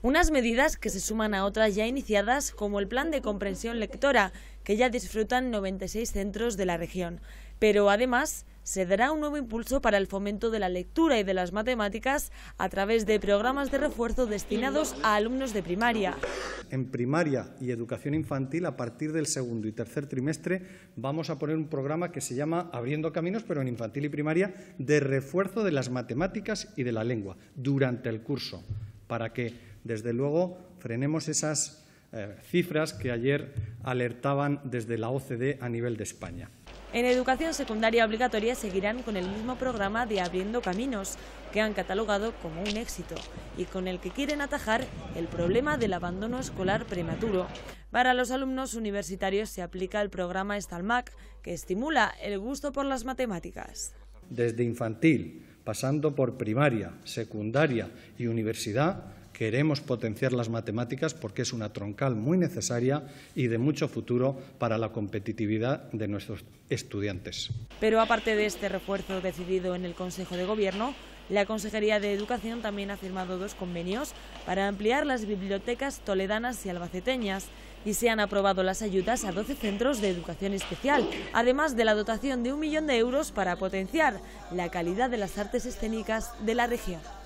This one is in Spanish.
Unas medidas que se suman a otras ya iniciadas, como el plan de comprensión lectora, que ya disfrutan 96 centros de la región. Pero además se dará un nuevo impulso para el fomento de la lectura y de las matemáticas a través de programas de refuerzo destinados a alumnos de primaria. En primaria y educación infantil, a partir del segundo y tercer trimestre, vamos a poner un programa que se llama Abriendo Caminos, pero en infantil y primaria, de refuerzo de las matemáticas y de la lengua durante el curso para que, desde luego, frenemos esas eh, cifras que ayer alertaban desde la OCDE a nivel de España. En educación secundaria obligatoria seguirán con el mismo programa de Abriendo Caminos, que han catalogado como un éxito y con el que quieren atajar el problema del abandono escolar prematuro. Para los alumnos universitarios se aplica el programa Estalmac, que estimula el gusto por las matemáticas. Desde infantil pasando por primaria, secundaria y universidad, Queremos potenciar las matemáticas porque es una troncal muy necesaria y de mucho futuro para la competitividad de nuestros estudiantes. Pero aparte de este refuerzo decidido en el Consejo de Gobierno, la Consejería de Educación también ha firmado dos convenios para ampliar las bibliotecas toledanas y albaceteñas y se han aprobado las ayudas a 12 centros de educación especial, además de la dotación de un millón de euros para potenciar la calidad de las artes escénicas de la región.